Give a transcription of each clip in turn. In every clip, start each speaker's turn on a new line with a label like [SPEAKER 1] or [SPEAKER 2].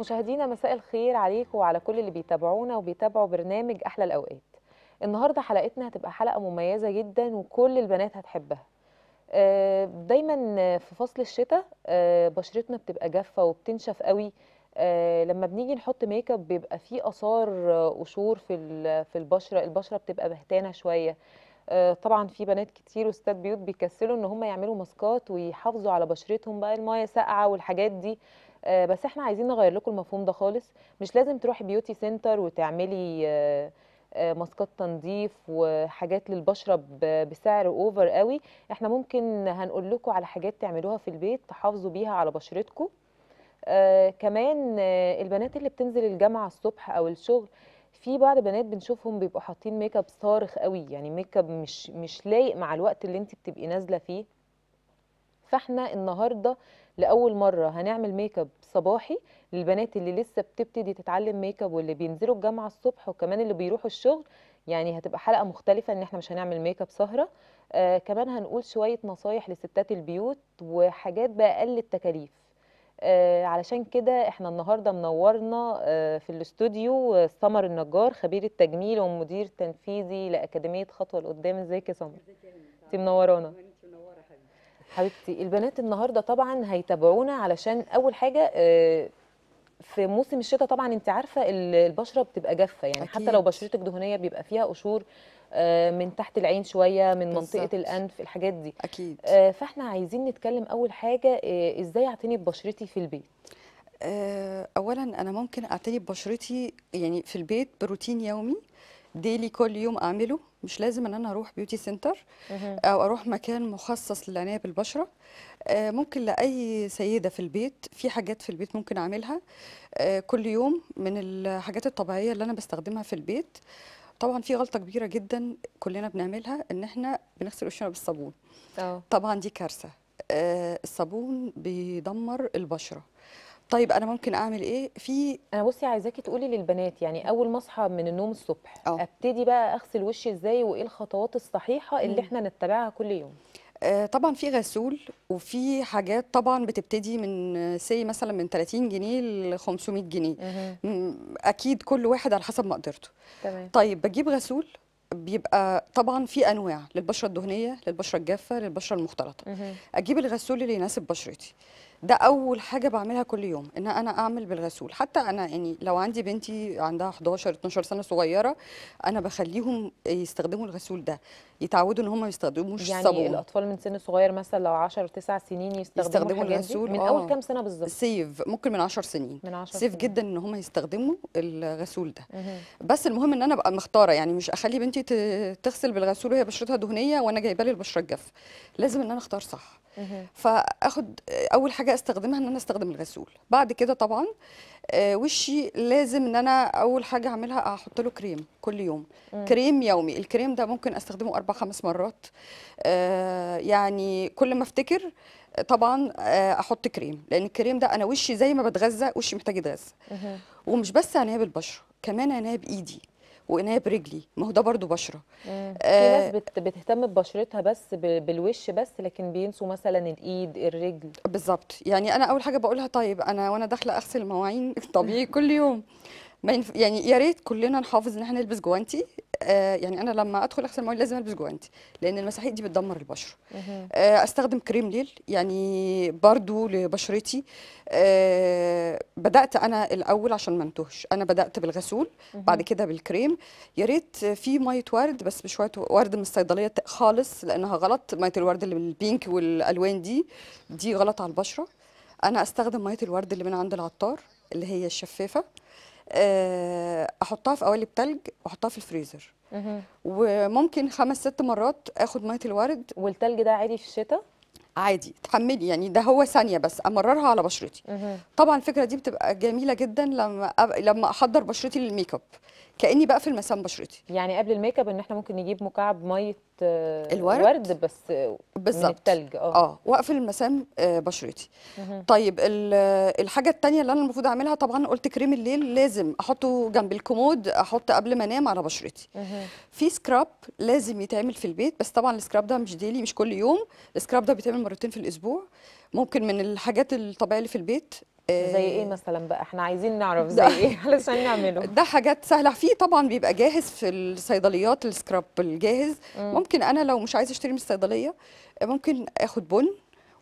[SPEAKER 1] مشاهدينا مساء الخير عليكم وعلى كل اللي بيتابعونا وبيتابعوا برنامج احلى الاوقات النهارده حلقتنا هتبقى حلقه مميزه جدا وكل البنات هتحبها آه، دايما في فصل الشتاء آه، بشرتنا بتبقى جافه وبتنشف قوي آه، لما بنيجي نحط ميك اب بيبقى فيه اثار قشور في في البشره البشره بتبقى بهتانه شويه طبعا في بنات كتير وستات بيوت بيكسلوا ان هم يعملوا ماسكات ويحافظوا على بشرتهم بقى المايه ساقعه والحاجات دي آه، بس احنا عايزين نغير لكم المفهوم ده خالص مش لازم تروحي بيوتي سنتر وتعملي آه، آه، ماسكات تنظيف وحاجات للبشره بسعر اوفر قوي احنا ممكن هنقول لكم على حاجات تعملوها في البيت تحافظوا بيها على بشرتكم كمان البنات اللي بتنزل الجامعه الصبح او الشغل في بعض بنات بنشوفهم بيبقوا حاطين ميك اب صارخ قوي يعني ميك اب مش مش لايق مع الوقت اللي انت بتبقي نازله فيه فاحنا النهارده لاول مره هنعمل ميك اب صباحي للبنات اللي لسه بتبتدي تتعلم ميك اب واللي بينزلوا الجامعه الصبح وكمان اللي بيروحوا الشغل يعني هتبقى حلقه مختلفه ان احنا مش هنعمل ميك اب سهره آه كمان هنقول شويه نصايح لستات البيوت وحاجات باقل التكاليف آه علشان كده احنا النهارده منورنا آه في الاستوديو سمر النجار خبير التجميل ومدير تنفيذي لاكاديميه خطوه لقدام ازيك يا سمر انت منورانا حبيبتي البنات النهارده طبعا هيتابعونا علشان اول حاجه آه، في موسم الشتاء طبعا انت عارفه البشره بتبقى جافه يعني أكيد. حتى لو بشرتك دهنيه بيبقى فيها قشور آه، من تحت العين شويه من بالزبط. منطقه الانف الحاجات دي اكيد آه، فاحنا عايزين نتكلم اول حاجه ازاي اعتني ببشرتي في البيت اولا انا ممكن اعتني ببشرتي
[SPEAKER 2] يعني في البيت بروتين يومي ديلي كل يوم اعمله مش لازم ان انا اروح بيوتي سنتر او اروح مكان مخصص للعنايه بالبشره آه، ممكن لاي سيده في البيت في حاجات في البيت ممكن اعملها آه، كل يوم من الحاجات الطبيعيه اللي انا بستخدمها في البيت طبعا في غلطه كبيره جدا كلنا بنعملها ان احنا بنغسل وشنا بالصابون طبعا دي كارثه آه، الصابون
[SPEAKER 1] بيدمر البشره طيب انا ممكن اعمل ايه في انا بصي عايزاكي تقولي للبنات يعني اول ما اصحى من النوم الصبح أوه. ابتدي بقى اغسل وشي ازاي وايه الخطوات الصحيحه اللي مم. احنا نتبعها كل يوم آه طبعا في غسول وفي حاجات طبعا
[SPEAKER 2] بتبتدي من آه، سي مثلا من 30 جنيه ل 500 جنيه مم. اكيد كل واحد على حسب مقدرته تمام طيب بجيب غسول بيبقى طبعا في انواع للبشره الدهنيه للبشره الجافه للبشره المختلطه اجيب الغسول اللي يناسب بشرتي ده اول حاجه بعملها كل يوم ان انا اعمل بالغسول حتى انا يعني لو عندي بنتي عندها 11 12 سنه صغيره انا بخليهم يستخدموا الغسول ده يتعودوا ان هم ما يستخدموش يعني يعني الاطفال
[SPEAKER 1] من سن صغير مثلا لو 10 9 سنين يستخدموا, يستخدموا الغسول من اول آه. كام سنه بالظبط
[SPEAKER 2] سيف ممكن من 10 سنين من 10 سيف سنين. جدا ان هم يستخدموا الغسول ده مه. بس المهم ان انا ابقى مختاره يعني مش اخلي بنتي تغسل بالغسول وهي بشرتها دهنيه وانا جايبه لي البشره الجافه لازم ان انا اختار صح فاخد اول حاجه استخدمها ان انا استخدم الغسول بعد كده طبعا آه، وشي لازم ان انا اول حاجه اعملها احط له كريم كل يوم مم. كريم يومي الكريم ده ممكن استخدمه اربع خمس مرات آه، يعني كل ما افتكر طبعا آه، احط كريم لان الكريم ده انا وشي زي ما بتغذى وشي محتاج يتغذى ومش بس عنايه بالبشره كمان عنايه بايدي هي برجلي ما هو ده برضو بشره
[SPEAKER 3] آه في
[SPEAKER 1] آه، ناس بتهتم ببشرتها بس بالوش بس لكن بينسوا مثلا الايد الرجل بالظبط
[SPEAKER 2] يعني انا اول حاجه بقولها طيب انا وانا داخله اغسل المواعين طبيعي كل يوم يعني يا ريت كلنا نحافظ ان احنا نلبس جوانتي آه يعني انا لما ادخل اغسل مويه لازم البس جوانتي لان المساحيق دي بتدمر البشره آه استخدم كريم ليل يعني برضو لبشرتي آه بدات انا الاول عشان ما انتهش انا بدات بالغسول بعد كده بالكريم يا ريت في ميه ورد بس مش ورد من الصيدليه خالص لانها غلط ميه الورد اللي بالبينك والالوان دي دي غلط على البشره انا استخدم ميه الورد اللي من عند العطار اللي هي الشفافه آه، احطها في قوالب تلج واحطها في الفريزر وممكن خمس ست مرات اخد ميه الورد والتلج ده عادي في الشتاء عادي تحملي يعني ده هو ثانيه بس امررها على بشرتي طبعا الفكره دي بتبقى جميله جدا لما لما احضر بشرتي للميك اب كاني بقفل مسام بشرتي
[SPEAKER 1] يعني قبل الميك اب ان احنا ممكن نجيب مكعب ميه آه، الورد ورد بس بالزبط. من التلج اه اه
[SPEAKER 2] واقفل مسام آه، بشرتي طيب الحاجه الثانيه اللي انا المفروض اعملها طبعا قلت كريم الليل لازم احطه جنب الكومود احط قبل ما انام على بشرتي في سكراب لازم يتعمل في البيت بس طبعا السكراب ده مش ديلي مش كل يوم السكراب ده بيتعمل مرتين في الاسبوع ممكن من الحاجات الطبيعيه اللي في البيت زي آه، ايه مثلا بقى احنا عايزين نعرف زي ايه
[SPEAKER 1] علشان نعمله
[SPEAKER 2] ده حاجات سهله في طبعا بيبقى جاهز في الصيدليات السكراب الجاهز مم. ممكن انا لو مش عايزه اشتري من الصيدليه آه، ممكن اخد بن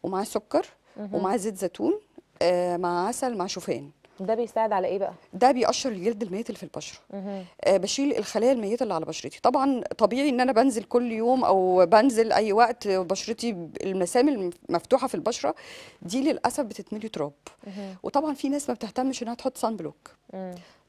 [SPEAKER 2] ومعاه سكر ومعاه زيت زيتون آه، مع عسل مع شوفان
[SPEAKER 1] ده بيساعد على ايه بقى
[SPEAKER 2] ده بيقشر الجلد الميت اللي في البشره
[SPEAKER 1] آه
[SPEAKER 2] بشيل الخلايا الميته اللي على بشرتي طبعا طبيعي ان انا بنزل كل يوم او بنزل اي وقت بشرتي المسام المفتوحه في البشره دي للاسف بتتملي تراب وطبعا في ناس ما بتهتمش انها تحط سان بلوك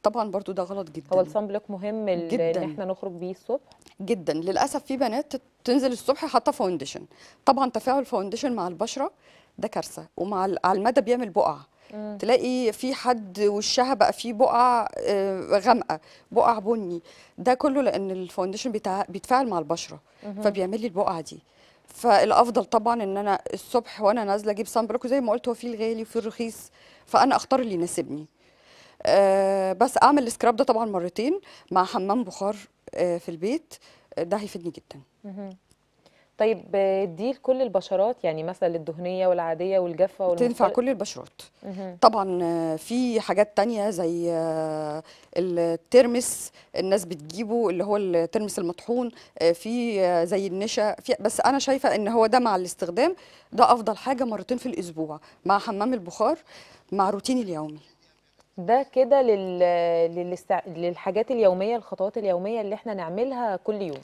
[SPEAKER 2] طبعا برضو ده غلط جدا هو السان بلوك مهم جداً. ان احنا نخرج بيه الصبح جدا للاسف في بنات تنزل الصبح حاطه فاونديشن طبعا تفاعل الفاونديشن مع البشره ده كارثه ومع على المدى بيعمل بقع
[SPEAKER 3] مم. تلاقي
[SPEAKER 2] في حد وشها بقى فيه بقع آه، غامقه بقع بني ده كله لان الفاونديشن بيتفاعل مع البشره مم. فبيعمل لي البقعه دي فالافضل طبعا ان انا الصبح وانا نازله اجيب سان بلوك زي ما قلت هو في الغالي وفي الرخيص فانا اختار اللي يناسبني أه بس اعمل السكراب ده طبعا مرتين مع حمام بخار أه في البيت آه، ده هيفيدني جدا
[SPEAKER 1] طيب دي لكل البشرات يعني مثلا الدهنيه والعاديه والجافه والمختل... تنفع كل
[SPEAKER 2] البشرات مه. طبعا آه، في حاجات تانية زي آه، الترمس الناس بتجيبه اللي هو الترمس المطحون آه، في زي النشا في بس انا شايفه ان هو ده مع الاستخدام ده افضل حاجه مرتين في الاسبوع مع
[SPEAKER 1] حمام البخار مع روتيني اليومي ده كده لل... للست... للحاجات اليوميه الخطوات اليوميه اللي احنا نعملها كل يوم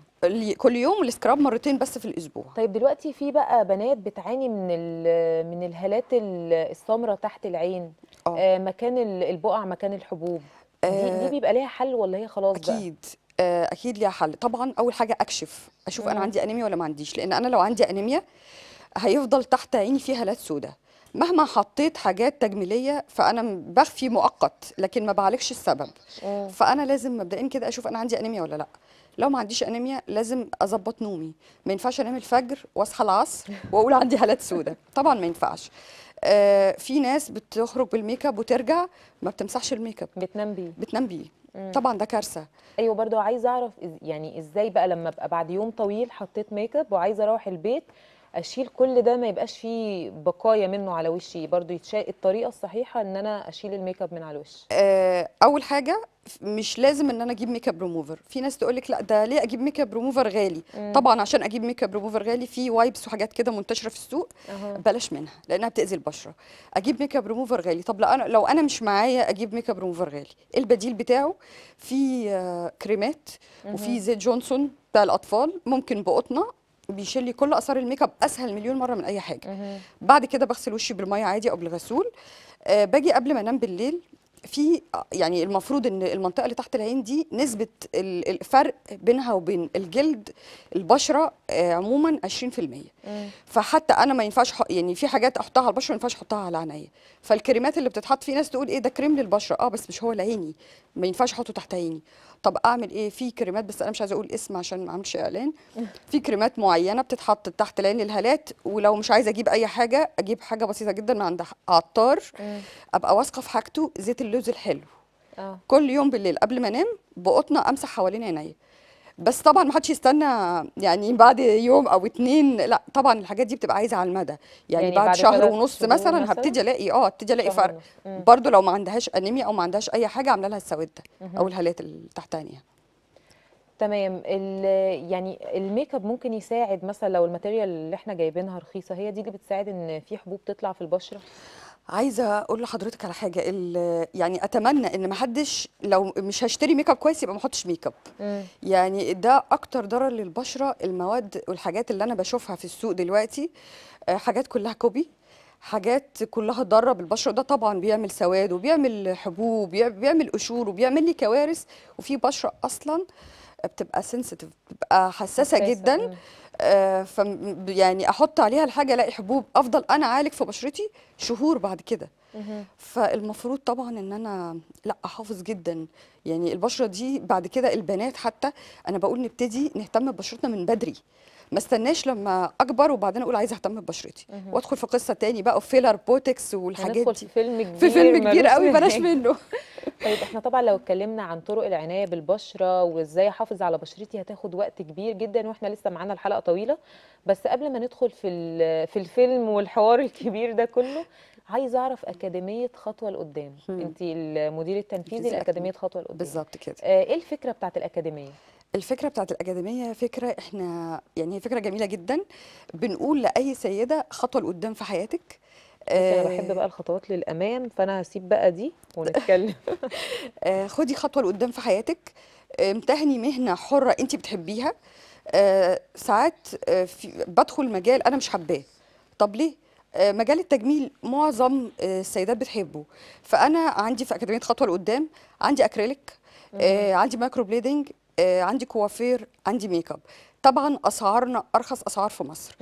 [SPEAKER 2] كل يوم الاسكراب مرتين بس في الاسبوع
[SPEAKER 1] طيب دلوقتي في بقى بنات بتعاني من ال... من الهالات السمراء تحت العين آه, آه، مكان البقع مكان الحبوب آه دي, دي بيبقى ليها حل ولا هي خلاص اكيد بقى؟ أكيد آه، اكيد ليها حل طبعا اول حاجه اكشف اشوف مم. انا عندي انيميا
[SPEAKER 2] ولا ما عنديش لان انا لو عندي انيميا هيفضل تحت عيني في هالات سوداء مهما حطيت حاجات تجميليه فانا بخفي مؤقت لكن ما بعالجش السبب فانا لازم مبدئيا كده اشوف انا عندي انيميا ولا لا لو ما عنديش انيميا لازم اظبط نومي ما ينفعش انام الفجر واصحى العصر واقول عندي هالات سودة طبعا ما ينفعش آه في ناس بتخرج بالميك اب وترجع ما بتمسحش الميك اب بتنام بيه بتنام بيه
[SPEAKER 1] طبعا ده كارثه ايوه برضو عايزه اعرف يعني ازاي بقى لما ابقى بعد يوم طويل حطيت ميك اب وعايزه اروح البيت اشيل كل ده ما يبقاش فيه بقايا منه على وشي برضو يتشاء الطريقه الصحيحه ان انا اشيل الميك اب من على الوش آه، اول حاجه
[SPEAKER 2] مش لازم ان انا اجيب ميك اب ريموفر في ناس تقول لك لا ده ليه اجيب ميك اب ريموفر غالي مم. طبعا عشان اجيب ميك اب ريموفر غالي في وايبس وحاجات كده منتشره في السوق أه. بلاش منها لانها بتاذي البشره اجيب ميك اب ريموفر غالي طب لو انا لو انا مش معايا اجيب ميك اب ريموفر غالي إيه البديل بتاعه في آه، كريمات وفي زيت جونسون بتاع الاطفال ممكن بقطنه بيشيل لي كل اثار الميك اب اسهل مليون مره من اي حاجه بعد كده بغسل وشي بالميه عادي او بالغسول آه باجي قبل ما انام بالليل في يعني المفروض ان المنطقه اللي تحت العين دي نسبه الفرق بينها وبين الجلد البشره آه، عموما 20% فحتى انا ما ينفعش يعني في حاجات احطها على البشره ما ينفعش احطها على عينيا فالكريمات اللي بتتحط في ناس تقول ايه ده كريم للبشره اه بس مش هو لعيني ما ينفعش احطه تحت عيني طب اعمل ايه في كريمات بس انا مش عايزه اقول اسم عشان ما اعملش اعلان في كريمات معينه بتتحط تحت لان الهالات ولو مش عايزه اجيب اي حاجه اجيب حاجه بسيطه جدا من عند عطار ابقى واثقه في حاجته زيت اللوز الحلو أوه. كل يوم بالليل قبل ما انام بقطنه امسح حوالين عينيا بس طبعا ما حدش يستنى يعني بعد يوم او اتنين لا طبعا الحاجات دي بتبقى عايزه على المدى يعني, يعني بعد, بعد شهر ونص مثلا هبتدي الاقي اه هبتدي الاقي فرق برضو لو ما عندهاش انيميا او ما عندهاش اي حاجه عامله لها السواد ده او الهالات التحتانيه
[SPEAKER 1] تمام يعني الميك اب ممكن يساعد مثلا لو الماتيريال اللي احنا جايبينها رخيصه هي دي اللي بتساعد ان في حبوب تطلع في البشره عايزه اقول لحضرتك على حاجه يعني اتمنى ان ما حدش لو مش
[SPEAKER 2] هشتري ميك اب كويس يبقى ما احطش ميك اب يعني ده اكتر ضرر للبشره المواد والحاجات اللي انا بشوفها في السوق دلوقتي آه، حاجات كلها كوبي حاجات كلها تضرب البشره ده طبعا بيعمل سواد وبيعمل حبوب بيعمل قشور وبيعمل لي كوارث وفي بشره اصلا بتبقى سنسيتيف بتبقى حساسه جدا آه، ف يعني احط عليها الحاجه الاقي حبوب افضل انا اعالج في بشرتي شهور بعد كده فالمفروض طبعا ان انا لا احافظ جدا يعني البشره دي بعد كده البنات حتى انا بقول نبتدي نهتم ببشرتنا من بدري ما استناش لما اكبر وبعدين اقول عايزه اهتم ببشرتي وادخل في قصه تاني بقى فيلر بوتكس
[SPEAKER 1] والحاجات دي في فيلم كبير في فيلم كبير قوي بلاش منه طيب احنا طبعا لو اتكلمنا عن طرق العنايه بالبشره وازاي احافظ على بشرتي هتاخد وقت كبير جدا واحنا لسه معانا الحلقه طويله بس قبل ما ندخل في في الفيلم والحوار الكبير ده كله عايزه اعرف اكاديميه خطوه لقدام انت المدير التنفيذي لاكاديميه خطوه لقدام بالظبط كده آه، ايه الفكره بتاعت الاكاديميه الفكره بتاعت الاكاديميه فكره احنا يعني هي فكره
[SPEAKER 2] جميله جدا بنقول لاي سيده خطوه لقدام في حياتك انا بحب آه، بقى الخطوات للامام فانا هسيب بقى دي ونتكلم آه، خدي خطوه لقدام في حياتك امتهني مهنه حره انت بتحبيها آه، ساعات بدخل مجال انا مش حباه طب ليه مجال التجميل معظم السيدات بتحبه فانا عندي في اكاديميه خطوه لقدام عندي اكريليك عندي مايكرو بليدنج آه، عندي كوافير عندي ميك اب طبعا اسعارنا ارخص اسعار في مصر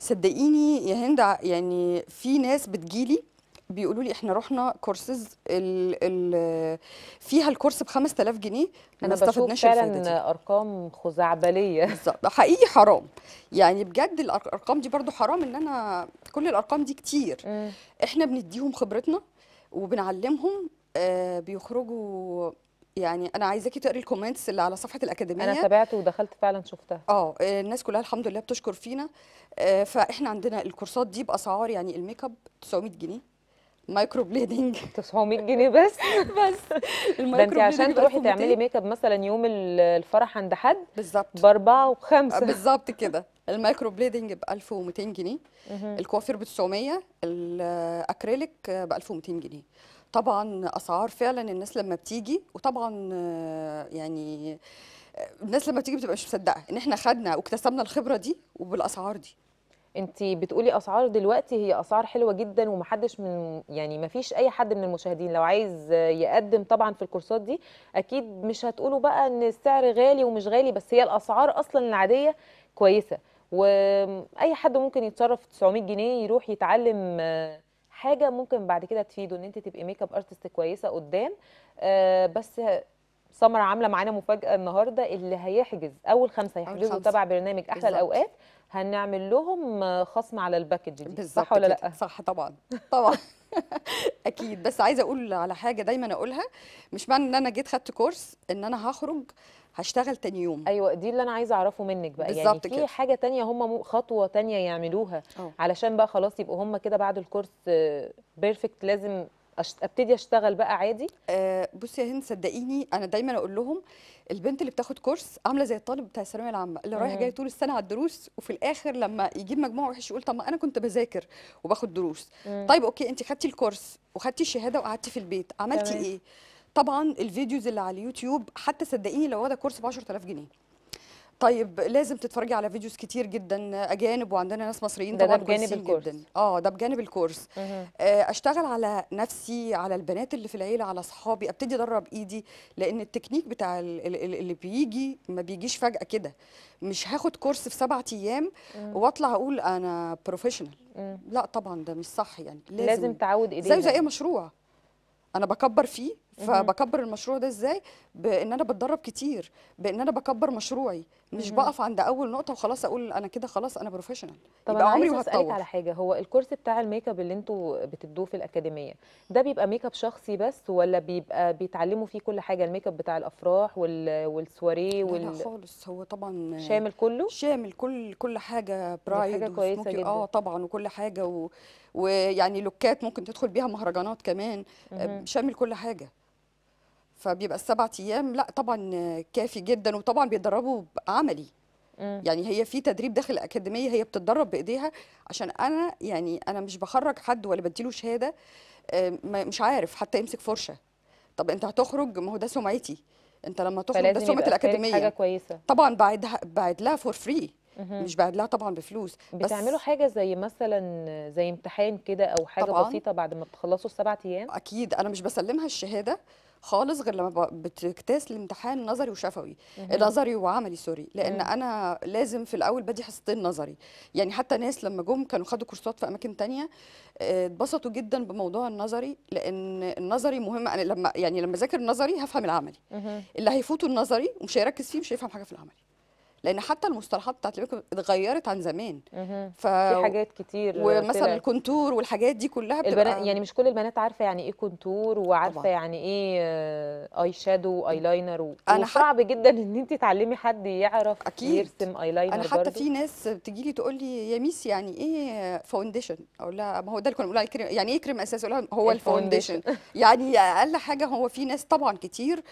[SPEAKER 2] صدقيني يا هند يعني في ناس بتجيلي بيقولوا لي احنا رحنا كورسز الـ الـ فيها الكورس ب 5000 جنيه انا بشوف فعلا
[SPEAKER 1] ارقام خزعبليه بالظبط
[SPEAKER 2] حقيقي حرام يعني بجد الارقام دي برضو حرام ان انا كل الارقام دي كتير احنا بنديهم خبرتنا وبنعلمهم آه، بيخرجوا يعني انا عايزاكي تقري الكومنتس اللي على صفحه الاكاديميه انا تابعت ودخلت فعلا شفتها اه الناس كلها الحمد لله بتشكر فينا آه، فاحنا عندنا الكورسات دي باسعار يعني الميك اب 900 جنيه
[SPEAKER 1] مايكرو بليدنج 900 جنيه بس بس
[SPEAKER 2] ده انت عشان تروحي تعملي
[SPEAKER 1] ميك اب مثلا يوم الفرح عند حد بالظبط باربعه وبخمسه بالظبط كده
[SPEAKER 2] المايكرو بليدنج ب 1200 جنيه
[SPEAKER 3] الكوافير
[SPEAKER 2] ب 900 الاكريليك ب 1200 جنيه طبعا اسعار فعلا الناس لما بتيجي وطبعا آه، يعني آه، الناس لما بتيجي بتبقى مش مصدقه ان احنا خدنا واكتسبنا الخبره دي
[SPEAKER 1] وبالاسعار دي انت بتقولي اسعار دلوقتي هي اسعار حلوه جدا ومحدش من يعني مفيش اي حد من المشاهدين لو عايز يقدم طبعا في الكورسات دي اكيد مش هتقولوا بقى ان السعر غالي ومش غالي بس هي الاسعار اصلا العاديه كويسه واي حد ممكن يتصرف 900 جنيه يروح يتعلم آه، حاجه ممكن بعد كده تفيده ان انت تبقي ميك اب ارتست كويسه قدام آه بس سمر عامله معانا مفاجاه النهارده اللي هيحجز اول خمسه يحجزوا تبع برنامج احلى بالزبط. الاوقات هنعمل لهم خصم على الباكج دي صح ولا لا صح طبعا
[SPEAKER 3] طبعا
[SPEAKER 2] اكيد بس عايزه اقول على حاجه دايما اقولها مش معنى ان انا جيت خدت كورس ان
[SPEAKER 1] انا هخرج هشتغل تاني يوم ايوه دي اللي انا عايزه اعرفه منك بقى يعني في كده. حاجه تانية هم خطوه تانية يعملوها أوه. علشان بقى خلاص يبقوا هم كده بعد الكورس بيرفكت آه، لازم ابتدي اشتغل بقى عادي آه بصي يا هند صدقيني انا دايما اقول
[SPEAKER 2] لهم البنت اللي بتاخد كورس عامله زي الطالب بتاع الثانويه العامه اللي رايح جاي طول السنه على الدروس وفي الاخر لما يجيب مجموع وحش يقول طب ما انا كنت بذاكر وباخد دروس مم. طيب اوكي انت خدتي الكورس وخدتي الشهاده وقعدتي في البيت عملتي ايه طبعا الفيديوز اللي على اليوتيوب حتى صدقيني لو ده كورس ب 10000 جنيه طيب لازم تتفرجي على فيديوز كتير جدا اجانب وعندنا ناس مصريين ده طبعا ده بجانب الكورس جدا. اه ده بجانب الكورس مه. آه، اشتغل على نفسي على البنات اللي في العيله على صحابي ابتدي ادرب ايدي لان التكنيك بتاع اللي بيجي ما بيجيش فجاه كده مش هاخد كورس في سبعة ايام واطلع اقول انا بروفيشنال لا طبعا ده مش صح يعني لازم, لازم تعود ايديك زي زي اي مشروع انا بكبر فيه فبكبر المشروع ده ازاي بان انا بتدرب كتير بان انا بكبر مشروعي مش بقف عند اول نقطه وخلاص اقول انا كده خلاص انا بروفيشنال
[SPEAKER 1] طب يبقى عمري هتطور على حاجه هو الكورس بتاع الميك اب اللي انتوا بتدوه في الاكاديميه ده بيبقى ميك اب شخصي بس ولا بيبقى بيتعلموا فيه كل حاجه الميك اب بتاع الافراح والسواري والسواريه وال لا,
[SPEAKER 2] خالص هو طبعا شامل
[SPEAKER 1] كله شامل كل كل
[SPEAKER 2] حاجه برايد حاجه كويسه جدا اه طبعا وكل حاجه و... ويعني لوكات ممكن تدخل بيها مهرجانات كمان شامل كل حاجه فبيبقى السبع ايام لا طبعا كافي جدا وطبعا بيتدربوا عملي يعني هي في تدريب داخل الاكاديميه هي بتتدرب بايديها عشان انا يعني انا مش بخرج حد ولا بديله شهاده آه، مش عارف حتى يمسك فرشه طب انت هتخرج ما هو ده سمعتي انت
[SPEAKER 1] لما تخرج ده سمعه الاكاديميه حاجه كويسه طبعا بعد بعد لها فور فري مش بعد لها طبعا بفلوس بتعملوا حاجه زي مثلا زي امتحان كده او حاجه طبعًا بسيطه بعد ما بتخلصوا السبع ايام اكيد انا مش بسلمها الشهاده خالص غير لما بتكتاس
[SPEAKER 2] الامتحان نظري وشفوي نظري وعملي سوري لان مم. انا لازم في الاول بدي حصتين نظري يعني حتى ناس لما جم كانوا خدوا كورسات في اماكن تانية آه، اتبسطوا جدا بموضوع النظري لان النظري مهم انا لما يعني لما اذاكر النظري هفهم العملي مم. اللي هيفوتوا النظري ومش هيركز فيه مش هيفهم حاجه في العملي لان حتى المصطلحات بتاعت الميك اب اتغيرت عن زمان ف... في حاجات
[SPEAKER 1] كتير ومثلا
[SPEAKER 2] الكونتور والحاجات دي كلها بتبقى البنات يعني مش
[SPEAKER 1] كل البنات عارفه يعني ايه كونتور وعارفه طبعا. يعني ايه اي شادو اي لاينر و... أنا وصعب حت... جدا ان انت تعلمي حد يعرف أكيد. يرسم اي لاينر انا حتى برضو. في
[SPEAKER 2] ناس بتجي لي تقول لي يا ميس يعني ايه فاونديشن اقول لها ما هو ده اللي كنا بنقول يعني ايه كريم اساسي اقول لها هو الفاونديشن يعني اقل حاجه هو في ناس طبعا كتير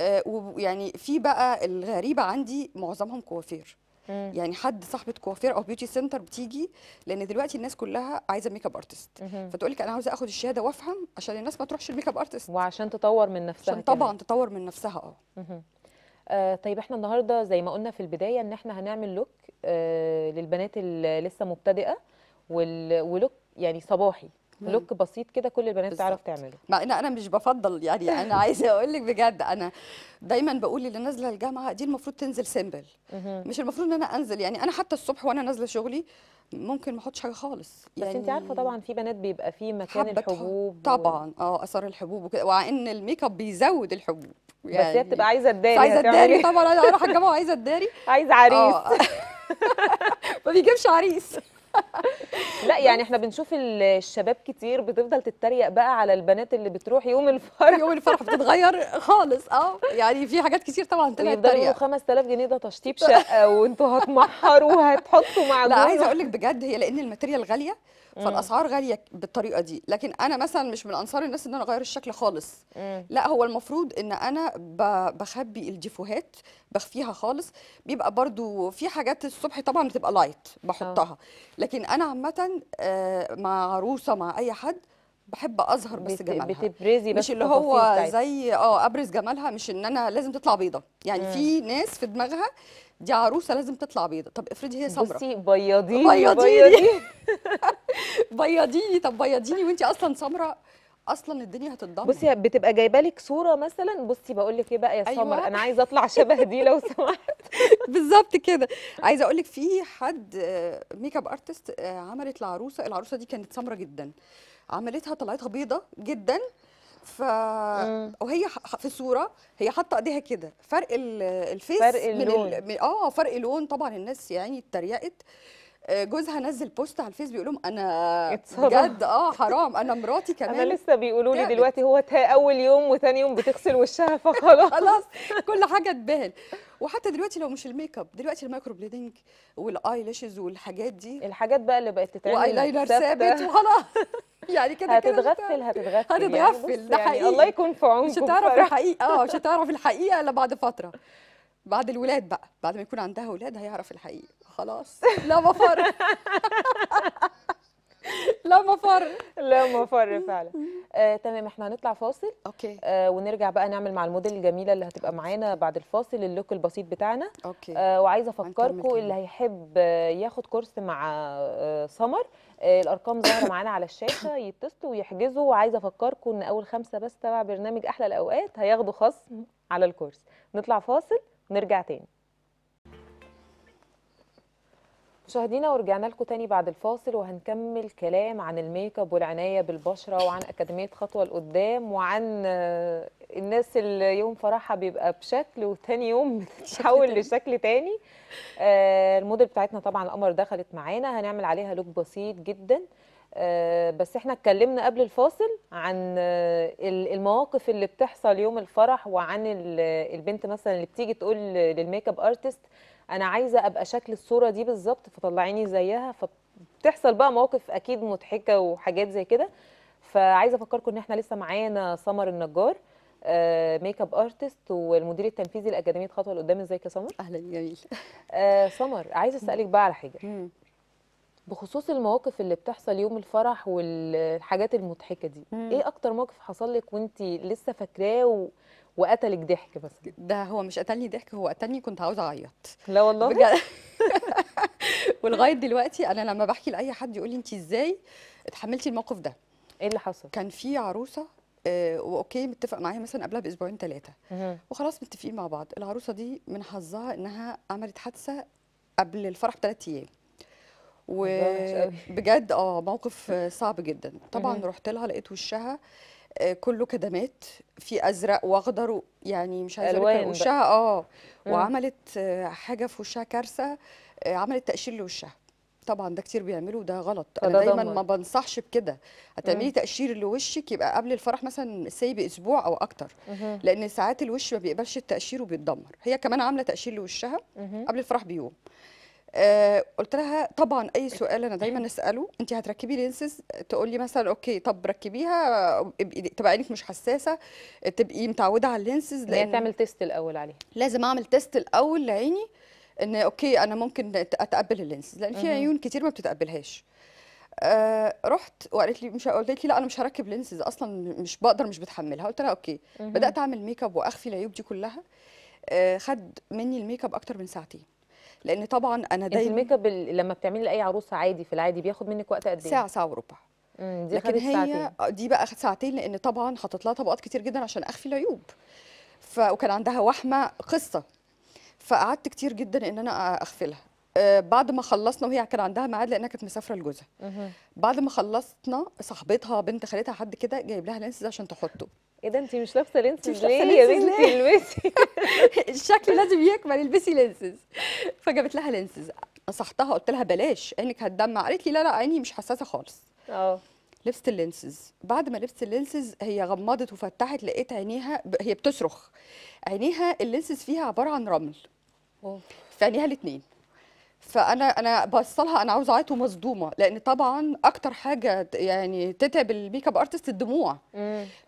[SPEAKER 2] آه، ويعني في بقى الغريبه عندي معظمهم كوافير يعني حد صاحبه كوافير او بيوتي سنتر بتيجي لان دلوقتي الناس كلها عايزه ميك اب ارتست فتقول لك انا عاوزه اخد الشهاده
[SPEAKER 1] وافهم عشان الناس ما تروحش الميك اب ارتست وعشان تطور من نفسها عشان طبعا تطور من نفسها آه. اه طيب احنا النهارده زي ما قلنا في البدايه ان احنا هنعمل لوك آه، للبنات اللي لسه مبتدئه ولوك يعني صباحي لوك بسيط كده كل البنات تعرف تعمله مع ان انا مش بفضل يعني انا عايزه اقول لك بجد انا دايما
[SPEAKER 2] بقول اللي نازله الجامعه دي المفروض تنزل سيمبل مش المفروض ان انا انزل يعني انا حتى الصبح وانا نازله شغلي ممكن ما احطش حاجه خالص يعني بس انت يعني عارفه
[SPEAKER 1] طبعا في بنات بيبقى في مكان الحبوب
[SPEAKER 2] و... طبعا اه اثار الحبوب وكده ومع ان الميك اب بيزود الحبوب يعني بس هي يعني بتبقى
[SPEAKER 1] عايزه تداري عايزه تداري إيه؟ طبعا انا اروح الجامعه وعايزه تداري عايزه عريس آه. ما بيجيبش عريس لا يعني احنا بنشوف الشباب كتير بتفضل تتريق بقى على البنات اللي بتروح يوم الفرح يوم الفرح بتتغير خالص اه يعني في حاجات كتير طبعا طلعت تريق 5000 جنيه ده تشطيب شقه وانتوا هتمحروا وهتحطوا معجون
[SPEAKER 2] لا عايزه اقول لك بجد هي لان الماتيريال غاليه فالاسعار غاليه بالطريقه دي لكن انا مثلا مش من انصار الناس ان انا اغير الشكل خالص مم. لا هو المفروض ان انا بخبي الديفوهات بخفيها خالص بيبقى برضو في حاجات الصبح طبعا بتبقى لايت بحطها اه. لكن انا عامه آه، مع عروسه مع اي حد بحب اظهر بس جمالها بتبرزي بس مش اللي هو زي اه ابرز جمالها مش ان انا لازم تطلع بيضه يعني في ناس في دماغها دي عروسه لازم تطلع بيضه طب افرضي هي سمراء بصي
[SPEAKER 1] بيضيني بيضيني
[SPEAKER 2] بيضيني طب بيضيني وانت اصلا سمراء اصلا الدنيا هتتضمر بصي
[SPEAKER 1] بتبقى جايبه لك صوره مثلا بصي بقول لك ايه بقى يا أيوة. سمر انا عايزه اطلع شبه دي لو سمحت بالظبط كده عايزه اقول لك في حد
[SPEAKER 2] ميك اب ارتست عملت لعروسه العروسه دي كانت سمره جدا عملتها طلعتها بيضه جدا ف وهي في الصوره هي حاطه ايديها كده فرق الفيس فرق اللون من ال... اه فرق لون طبعا الناس يعني اتريقت آه، جوزها نزل بوست على الفيس بيقول لهم انا بجد اه حرام انا مراتي كمان انا لسه بيقولوا لي دلوقتي هو تها اول يوم وثاني يوم بتغسل وشها فخلاص خلاص كل حاجه اتبهل وحتى دلوقتي لو مش الميك اب دلوقتي المايكرو بليدنج والاي لاشز
[SPEAKER 1] والحاجات دي الحاجات بقى اللي بقت تتعمل واي ثابت وخلاص يعني كده هتتغفل هتتغفل يعني هتتغفل ده يعني حقيقي الله يكون في عونك مش هتعرف الحقيقه اه مش هتعرف الحقيقه الا بعد
[SPEAKER 2] فتره بعد الولاد بقى بعد ما يكون عندها اولاد هيعرف الحقيقه خلاص لا مفر
[SPEAKER 1] لا مفر لا مفر فعلا آه، تمام احنا هنطلع فاصل اوكي آه، ونرجع بقى نعمل مع الموديل الجميله اللي هتبقى معانا بعد الفاصل اللوك البسيط بتاعنا اوكي آه، وعايزه افكركم اللي هيحب آه، ياخد كورس مع آه، سمر آه، الارقام ظاهره معانا على الشاشه يتصلوا ويحجزوا وعايزه افكركم ان اول خمسه بس تبع برنامج احلى الاوقات هياخدوا خصم على الكورس نطلع فاصل نرجع تاني مشاهدينا ورجعنا لكم تاني بعد الفاصل وهنكمل كلام عن الميك اب والعنايه بالبشره وعن اكاديميه خطوه لقدام وعن آه، الناس اللي يوم فرحها بيبقى بشكل وتاني يوم بتتحول لشكل تاني آه، الموديل بتاعتنا طبعا القمر دخلت معانا هنعمل عليها لوك بسيط جدا آه، بس احنا اتكلمنا قبل الفاصل عن المواقف اللي بتحصل يوم الفرح وعن البنت مثلا اللي بتيجي تقول للميك اب ارتست انا عايزه ابقى شكل الصوره دي بالظبط فطلعيني زيها فبتحصل بقى مواقف اكيد مضحكه وحاجات زي كده فعايزه افكركم ان احنا لسه معانا سمر النجار ميك اب ارتست والمدير التنفيذي لاكاديميه خطوه لقدام ازيك يا سمر اهلا جميل آه، سمر عايزه اسالك بقى على حاجه بخصوص المواقف اللي بتحصل يوم الفرح والحاجات المضحكه دي ايه اكتر موقف حصل لك وانت لسه فاكراه وقتلك ضحك بس ده هو مش قتلني ضحك هو قتلني كنت عاوزه اعيط لا والله بجد
[SPEAKER 2] ولغايه دلوقتي انا لما بحكي لاي حد يقول لي انت ازاي اتحملتي الموقف ده ايه اللي حصل كان في عروسه آه واوكي متفق معايا مثلا قبلها باسبوعين ثلاثه وخلاص متفقين مع بعض العروسه دي من حظها انها عملت حادثه قبل الفرح بثلاث ايام وبجد اه موقف صعب جدا طبعا رحت لها لقيت وشها آه، كله كدمات في ازرق واخضر يعني مش عايزه اقول وشها اه وعملت آه، حاجه في وشها كارثه آه، عملت تقشير لوشها طبعا ده كتير بيعملوا ده غلط انا دايما ما بنصحش بكده هتعملي تقشير لوشك يبقى قبل الفرح مثلا سايب اسبوع او اكتر لان ساعات الوش ما بيقبلش التقشير وبيتدمر هي كمان عامله تقشير لوشها قبل الفرح بيوم آه قلت لها طبعا اي سؤال انا دايما اساله انت هتركبي لينسز تقول لي مثلا اوكي طب ركبيها تبقى عينك مش حساسه تبقي متعوده على اللينسز لان تعمل تيست الاول عليها لازم اعمل تيست الاول لعيني ان اوكي انا ممكن اتقبل اللينسز لان في عيون كتير ما بتتقبلهاش آه رحت وقالت لي مش قلت لي لا انا مش هركب لينسز اصلا مش بقدر مش بتحملها قلت لها اوكي بدات اعمل ميك اب واخفي العيوب دي كلها آه خد مني الميك اب اكتر من ساعتين لان طبعا انا دايما الميك اب لما بتعملي لاي عروسه عادي في العادي بياخد منك وقت قد ايه ساعه ساعه وربع
[SPEAKER 1] دي لكن هي ساعتين.
[SPEAKER 2] آه، دي بقى ساعتين لان طبعا حاطط لها طبقات كتير جدا عشان اخفي العيوب ف... وكان عندها وحمه قصه فقعدت كتير جدا ان انا اخفلها آه، بعد ما خلصنا وهي كان عندها ميعاد لانها كانت مسافره لجوزها بعد ما خلصنا صاحبتها بنت خالتها حد كده جايب لها لينس عشان تحطه
[SPEAKER 1] ايه ده انت مش لابسه لينسز ليه يا بنتي البسي
[SPEAKER 2] الشكل لازم يكمل البسي لينسز فجابت لها لينسز نصحتها قلت لها بلاش عينك هتدمع قالت لي لا لا عيني مش حساسه خالص اه لبست اللينسز بعد ما لبست اللينسز هي غمضت وفتحت لقيت عينيها ب... هي بتصرخ عينيها اللينسز فيها عباره عن رمل أوه. في عينيها الاثنين فانا انا بصلها انا عاوزه اعيط ومصدومه لان طبعا اكتر حاجه يعني تتعب الميك اب ارتست الدموع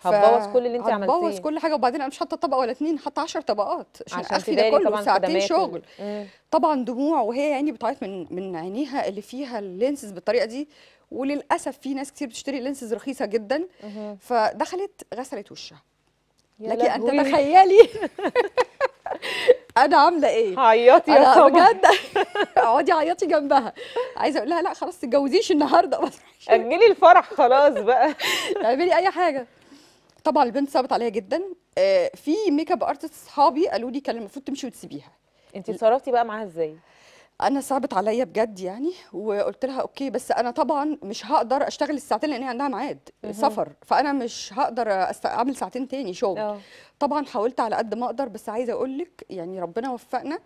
[SPEAKER 3] هتبوظ كل اللي انت عملتيه هتبوظ
[SPEAKER 2] كل حاجه وبعدين انا مش حاطه طبقه ولا اثنين حاطه 10 طبقات عشان, اخلي ده كله ساعتين شغل مم. طبعا دموع وهي يعني بتعيط من من عينيها اللي فيها اللينسز بالطريقه دي وللاسف في ناس كتير بتشتري لينسز رخيصه جدا فدخلت غسلت وشها لكن انت تتخيلي انا عامله ايه عيطي يا صبا بجد اقعدي عيطي جنبها عايزه اقول لها لا خلاص تتجوزيش النهارده اجلي الفرح خلاص بقى اعملي اي حاجه طبعا البنت صعبت عليها جدا آه، في ميك اب ارتست اصحابي قالوا لي كان المفروض تمشي وتسيبيها انت اتصرفتي بقى معاها ازاي انا صعبت عليا بجد يعني وقلت لها اوكي بس انا طبعا مش هقدر اشتغل الساعتين لان هي عندها ميعاد سفر فانا مش هقدر اعمل ساعتين تاني شغل طبعا حاولت على قد ما اقدر بس عايزه اقول لك يعني ربنا وفقنا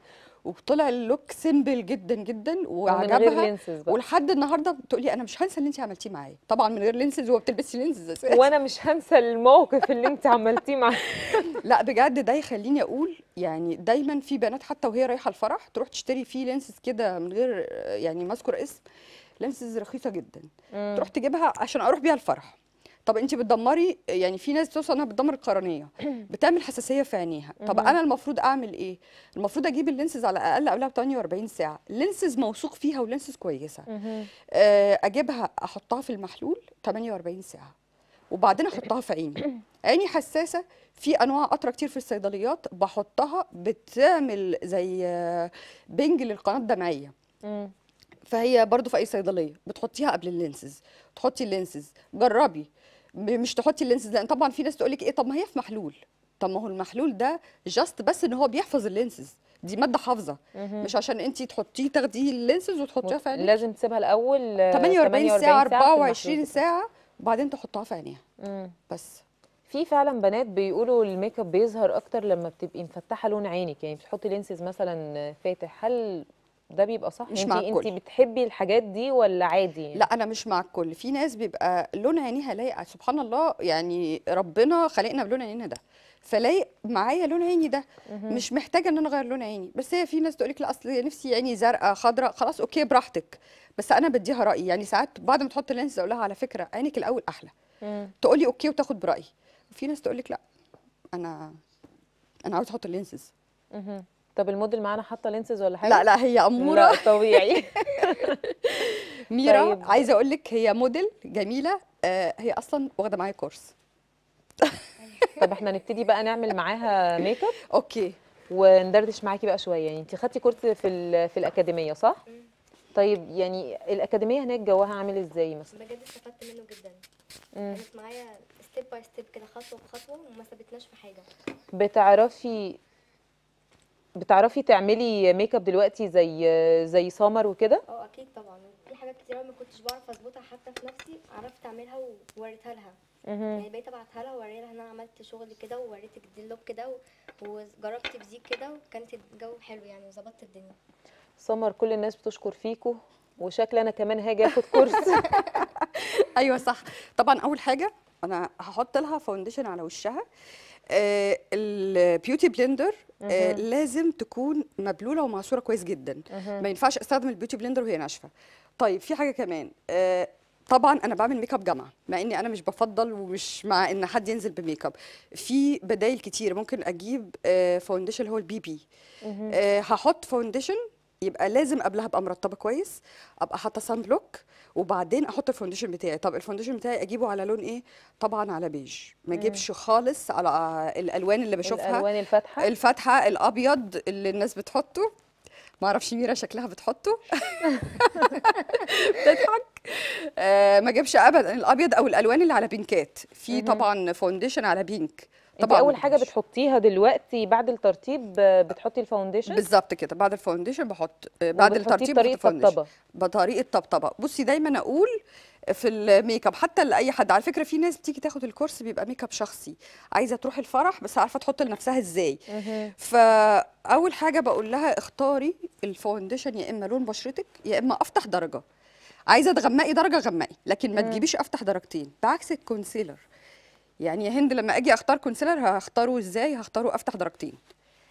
[SPEAKER 2] وطلع اللوك سيمبل جدا جدا وعجبها ولحد النهارده بتقولي انا مش هنسى اللي انت عملتيه معايا طبعا من غير لينسز وبتلبسي لينسز وانا مش هنسى الموقف اللي انت عملتيه معايا لا بجد ده يخليني اقول يعني دايما في بنات حتى وهي رايحه الفرح تروح تشتري فيه لينسز كده من غير يعني ما اذكر اسم لينسز رخيصه جدا مم. تروح تجيبها عشان اروح بيها الفرح طب انت بتدمري يعني في ناس بتوصل انها بتدمر القرنيه بتعمل حساسيه في عينيها طب انا المفروض اعمل ايه المفروض اجيب اللينسز على الاقل قبلها ب 48 ساعه لينسز موثوق فيها ولينسز كويسه آه، اجيبها احطها في المحلول 48 ساعه وبعدين احطها في عيني عيني حساسه في انواع قطره كتير في الصيدليات بحطها بتعمل زي آه، بنج للقناه الدمعيه فهي برضو في اي صيدليه بتحطيها قبل اللينسز تحطي اللينسز جربي مش تحطي اللينسز لان طبعا في ناس تقول لك ايه طب ما هي في محلول طب ما هو المحلول ده جاست بس ان هو بيحفظ اللينسز دي ماده حافظه مش عشان انت تحطيه تاخديه اللينسز وتحطيها في عينيها لازم
[SPEAKER 1] تسيبها الاول 48 آه، ساعة 24 ساعه وبعدين تحطها في عينيها بس في فعلا بنات بيقولوا الميك اب بيظهر اكتر لما بتبقي مفتحه لون عينك يعني بتحطي لينسز مثلا فاتح هل ده بيبقى صح مش انت مع الكل. انت بتحبي الحاجات دي ولا عادي يعني؟ لا انا مش مع الكل في ناس بيبقى لون عينيها لايق سبحان الله
[SPEAKER 2] يعني ربنا خلقنا بلون عينينا ده فلايق معايا لون عيني ده مش محتاجه ان انا اغير لون عيني بس هي في ناس تقول لك لا اصل نفسي عيني زرقاء خضراء خلاص اوكي براحتك بس انا بديها رايي يعني ساعات بعد ما تحط لينس اقول لها على فكره عينك الاول احلى تقول لي اوكي وتاخد برايي وفي ناس تقول لك لا انا انا عاوز احط اللينسز
[SPEAKER 1] طب الموديل معانا حاطه لينسز ولا حاجه لا لا هي اموره لا طبيعي
[SPEAKER 2] ميرا طيب. عايزه اقول لك هي موديل جميله آه، هي اصلا واخده معايا كورس
[SPEAKER 1] طب احنا نبتدي بقى نعمل معاها ميك اب اوكي وندردش معاكي بقى شويه يعني انت خدتي كورس في في الاكاديميه صح طيب يعني الاكاديميه هناك جواها عامل ازاي مثلا
[SPEAKER 3] بجد استفدت منه جدا كانت معايا ستيب باي ستيب كده خطوه بخطوه وما سابتناش في حاجه
[SPEAKER 1] بتعرفي بتعرفي تعملي ميك اب دلوقتي زي زي سمر وكده
[SPEAKER 2] اه اكيد طبعا
[SPEAKER 3] في حاجات كتير ما كنتش بعرف اظبطها حتى في نفسي عرفت اعملها ووريتها لها يعني بقيت ابعتها لها ووريها لها ان انا عملت شغل كده ووريتك دي اللوك كده وجربت بزيك كده وكانت الجو حلو يعني وظبطت الدنيا
[SPEAKER 1] سمر كل الناس بتشكر فيكوا وشكل انا كمان هاجي اخد كورس ايوه صح طبعا اول حاجه انا
[SPEAKER 2] هحط لها فاونديشن على وشها آه، البيوتي بلندر آه، لازم تكون مبلوله ومعصوره كويس جدا ما ينفعش استخدم البيوتي بلندر وهي ناشفه طيب في حاجه كمان آه، طبعا انا بعمل ميك اب جامعه مع اني انا مش بفضل ومش مع ان حد ينزل بميك اب في بدايل كتير ممكن اجيب فاونديشن آه، هو البي بي هحط فاونديشن يبقى لازم قبلها ابقى مرطبه كويس ابقى حاطه سان بلوك وبعدين احط الفونديشن بتاعي طب الفونديشن بتاعي اجيبه على لون ايه طبعا على بيج ما اجيبش خالص على الالوان اللي بشوفها الالوان الفاتحه الفاتحه الابيض اللي الناس بتحطه ما اعرفش ميرا شكلها بتحطه بتضحك آه ما اجيبش ابدا الابيض او الالوان اللي على بينكات في طبعا فونديشن على بينك طبعا اول حاجه بتحطيها دلوقتي بعد الترطيب بتحطي الفاونديشن بالظبط كده بعد الفاونديشن بحط بعد الترطيب بحط طبطبه بطريقه طبطبه بصي دايما اقول في الميك اب حتى لاي حد على فكره في ناس بتيجي تاخد الكورس بيبقى ميك اب شخصي عايزه تروح الفرح بس عارفه تحط لنفسها ازاي فاول حاجه بقول لها اختاري الفاونديشن يا اما لون بشرتك يا اما افتح درجه عايزه تغمقي درجه غمقي لكن ما تجيبيش افتح درجتين بعكس الكونسيلر يعني يا هند لما اجي اختار كونسيلر هختاره ازاي هختاره افتح درجتين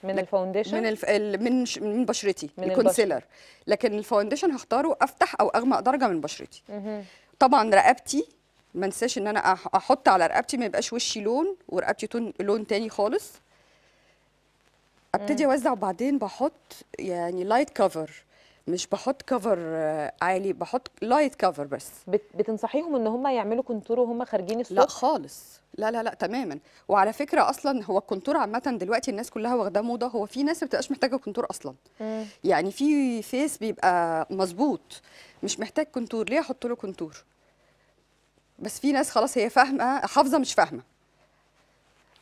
[SPEAKER 2] من الفاونديشن من الف... من ش... من بشرتي من الكونسيلر البشر. لكن الفاونديشن هختاره افتح او اغمق درجه من بشرتي مه. طبعا رقبتي ما انساش ان انا احط على رقبتي ما يبقاش وشي لون ورقبتي تون لون تاني خالص ابتدي اوزع وبعدين بحط يعني لايت كفر مش بحط كفر عالي بحط لايت كفر بس بتنصحيهم ان هم يعملوا كونتور وهم خارجين الصبح لا خالص لا لا لا تماما وعلى فكره اصلا هو الكونتور عامه دلوقتي الناس كلها واخداه موضه هو في ناس ما بتبقاش محتاجه كونتور اصلا م. يعني في فيس بيبقى مظبوط مش محتاج كونتور ليه احط له كونتور بس في ناس خلاص هي فاهمه حافظه مش فاهمه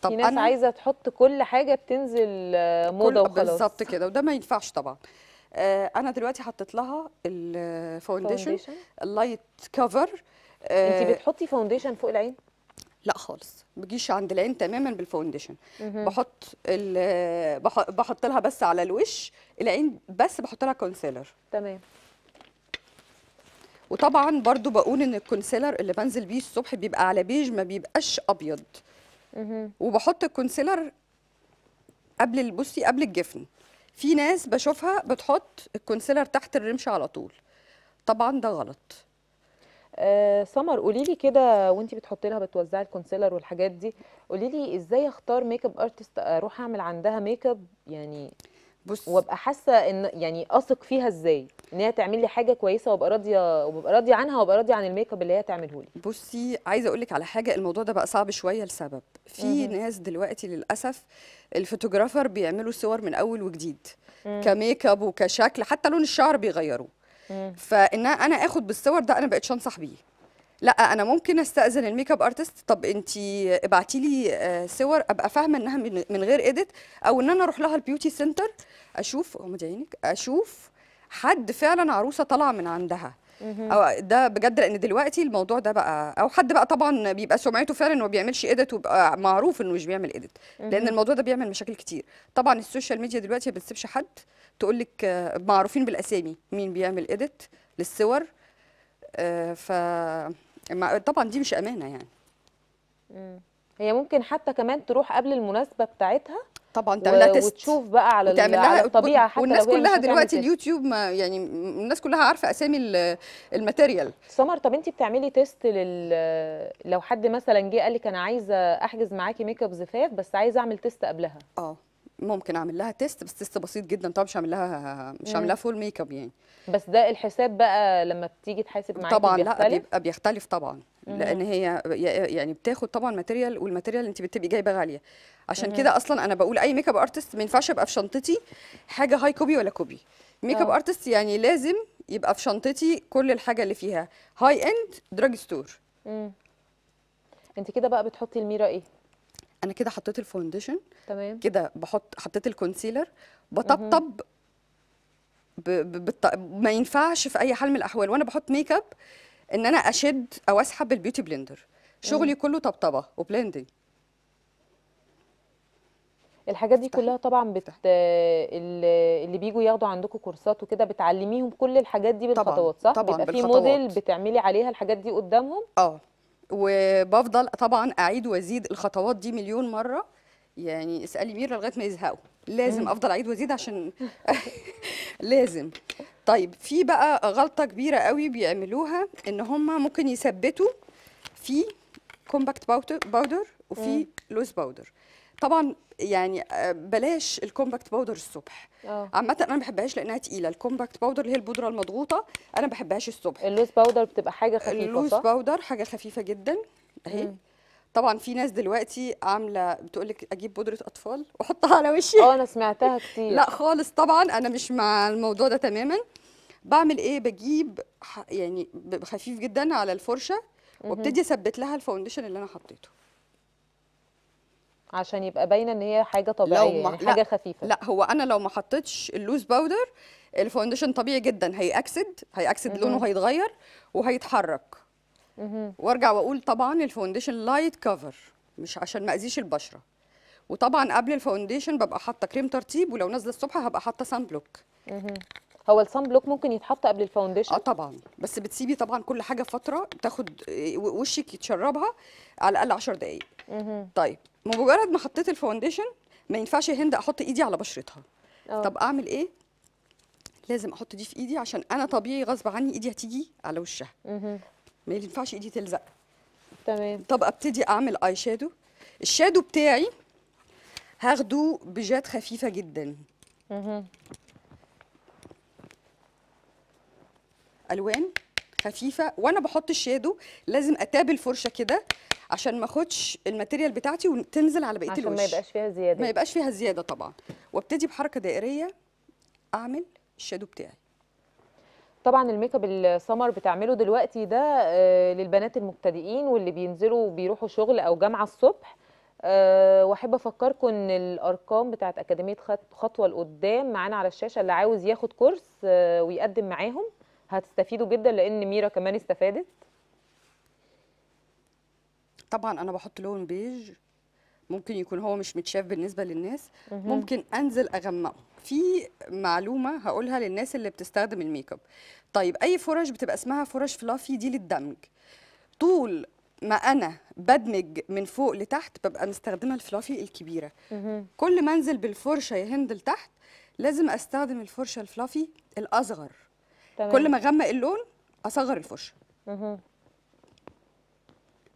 [SPEAKER 1] طب في ناس أنا... عايزه تحط كل حاجه بتنزل آه، موضه وخلاص بالظبط
[SPEAKER 2] كده وده ما ينفعش طبعا آه، انا دلوقتي حطيت لها الفاونديشن اللايت كفر انت بتحطي
[SPEAKER 1] فاونديشن فوق العين
[SPEAKER 2] لا خالص بجيش عند العين تماما بالفاونديشن
[SPEAKER 1] بحط
[SPEAKER 2] بحط لها بس على الوش العين بس بحط لها كونسيلر تمام وطبعا برضو بقول ان الكونسيلر اللي بنزل بيه الصبح بيبقى على بيج ما بيبقاش ابيض وبحط الكونسيلر قبل بصي قبل الجفن في ناس بشوفها بتحط الكونسيلر تحت الرمش على طول طبعا
[SPEAKER 1] ده غلط آه سمر قولي لي كده وانت بتحطي لها بتوزعي الكونسيلر والحاجات دي قولي لي ازاي اختار ميك اب ارتست اروح اعمل عندها ميك اب يعني بص وابقى حاسه ان يعني اثق فيها ازاي ان هي تعمل لي حاجه كويسه وابقى راضيه وابقى راضيه عنها وابقى راضيه عن الميك اب اللي هي تعمله لي بصي عايزه اقول لك على حاجه الموضوع ده بقى صعب
[SPEAKER 2] شويه لسبب في ناس دلوقتي للاسف الفوتوغرافر بيعملوا صور من اول وجديد
[SPEAKER 3] كميك
[SPEAKER 2] اب وكشكل حتى لون الشعر بيغيروه فان انا اخد بالصور ده انا بقتش انصح بيه لا انا ممكن استاذن الميك اب ارتست طب انت ابعتي لي آه، صور ابقى فاهمه انها من غير اديت او ان انا اروح لها البيوتي سنتر اشوف هم عينك اشوف حد فعلا عروسه طالعه من عندها أو ده بجد لان دلوقتي الموضوع ده بقى او حد بقى طبعا بيبقى سمعته فعلا وما ما بيعملش ايديت وبقى آه، معروف انه مش بيعمل ايديت لان الموضوع ده بيعمل مشاكل كتير طبعا السوشيال ميديا دلوقتي ما بتسيبش حد تقول لك آه، معروفين بالاسامي مين بيعمل ايديت للصور آه، ف طبعا دي مش امانه يعني
[SPEAKER 1] هي ممكن حتى كمان تروح قبل المناسبه بتاعتها طبعا تعملها تست وتشوف بقى على, على الطبيعه حتى والناس كلها دلوقتي اليوتيوب ما يعني الناس كلها عارفه اسامي الماتيريال سمر طب انت بتعملي تيست لل لو حد مثلا جه قال لك انا عايزه احجز معاكي ميك اب زفاف بس عايزه اعمل تيست قبلها
[SPEAKER 2] اه ممكن اعمل لها تيست بس تيست بسيط جدا طبعا مش هعمل لها مش هعمل لها فول ميك اب يعني
[SPEAKER 1] بس ده الحساب بقى لما بتيجي تحاسب معاكي طبعا بيختلف؟ لا بيبقى
[SPEAKER 2] بيختلف طبعا لان هي يعني بتاخد طبعا ماتيريال والماتيريال انت بتبقي جايبه غاليه عشان كده اصلا انا بقول اي ميك اب ارتست ما ينفعش يبقى في شنطتي حاجه هاي كوبي ولا كوبي ميك اب ارتست يعني لازم يبقى في شنطتي كل الحاجه اللي فيها هاي اند دراج ستور
[SPEAKER 1] انت كده بقى بتحطي الميرا ايه
[SPEAKER 2] انا كده حطيت الفونديشن تمام كده بحط حطيت الكونسيلر بطبطب ب... ب... بط... ما ينفعش في اي حال من الاحوال وانا بحط ميك اب ان انا اشد او اسحب البيوتي بلندر شغلي كله طبطبه وبلندنج
[SPEAKER 1] الحاجات دي كلها طبعا بت... اللي بيجوا ياخدوا عندكم كورسات وكده بتعلميهم كل الحاجات دي بالخطوات صح؟ طبعا بيبقى في موديل بتعملي عليها الحاجات دي قدامهم؟
[SPEAKER 2] اه وبفضل طبعا اعيد وازيد الخطوات دي مليون مره يعني اسالي ميرا لغايه ما يزهقوا لازم افضل اعيد وازيد عشان لازم طيب في بقى غلطه كبيره قوي بيعملوها ان هم ممكن يثبتوا في كومباكت باودر وفي لوز باودر طبعا يعني آه، بلاش الكومباكت باودر الصبح آه. عامه انا ما بحبهاش لانها تقيله الكومباكت باودر اللي هي البودره المضغوطه انا ما بحبهاش الصبح اللوز باودر بتبقى حاجه خفيفه اللوز باودر حاجه خفيفه جدا اهي طبعا في ناس دلوقتي عامله بتقول لك اجيب بودره اطفال
[SPEAKER 1] واحطها على وشي اه انا سمعتها كتير
[SPEAKER 2] لا خالص طبعا انا مش مع الموضوع ده تماما بعمل ايه بجيب يعني خفيف جدا على الفرشه وابتدي اثبت لها الفاونديشن اللي انا حطيته
[SPEAKER 1] عشان يبقى باينه ان هي حاجه طبيعيه ما... يعني حاجه لا خفيفه لا هو
[SPEAKER 2] انا لو ما حطيتش اللوز باودر الفاونديشن طبيعي جدا هيأكسد هيأكسد لونه هيتغير وهيتحرك وارجع واقول طبعا الفاونديشن لايت كفر مش عشان ما اذيش البشره وطبعا قبل الفاونديشن ببقى حاطه كريم ترطيب ولو نازله الصبح هبقى حاطه سان بلوك
[SPEAKER 1] هو السان بلوك ممكن يتحط قبل الفاونديشن اه طبعا
[SPEAKER 2] بس بتسيبي طبعا كل حاجه فتره تاخد آه، وشك يتشربها على الاقل 10 دقائق طيب مجرد ما حطيت الفاونديشن ما ينفعش يا هند احط ايدي على بشرتها أوه. طب اعمل ايه لازم احط دي في ايدي عشان انا طبيعي غصب عني ايدي هتيجي على وشها ما ينفعش ايدي تلزق تمام طب ابتدي اعمل اي شادو الشادو بتاعي هاخده بجات خفيفه جدا اها الوان خفيفه وانا بحط الشادو لازم اتاب الفرشه كده عشان ما اخدش الماتيريال بتاعتي وتنزل على بقيه الوش عشان ما يبقاش فيها زياده ما يبقاش فيها زياده طبعا وابتدي بحركه دائريه
[SPEAKER 1] اعمل الشادو بتاعي طبعا الميك اب السمر بتعمله دلوقتي ده آه، للبنات المبتدئين واللي بينزلوا بيروحوا شغل او جامعه الصبح آه، واحب افكركم ان الارقام بتاعت اكاديميه خطوه لقدام معانا على الشاشه اللي عاوز ياخد كورس آه، ويقدم معاهم هتستفيدوا جدا لان ميرا كمان استفادت طبعا انا بحط لون
[SPEAKER 2] بيج ممكن يكون هو مش متشاف بالنسبه للناس ممكن انزل اغمقه في معلومه هقولها للناس اللي بتستخدم الميك اب طيب اي فرش بتبقى اسمها فرش فلافي دي للدمج طول ما انا بدمج من فوق لتحت ببقى مستخدمه الفلافي الكبيره كل ما انزل بالفرشه يا هند لتحت لازم استخدم الفرشه الفلافي الاصغر
[SPEAKER 1] تمام. كل ما اغمق اللون
[SPEAKER 2] اصغر الفرشه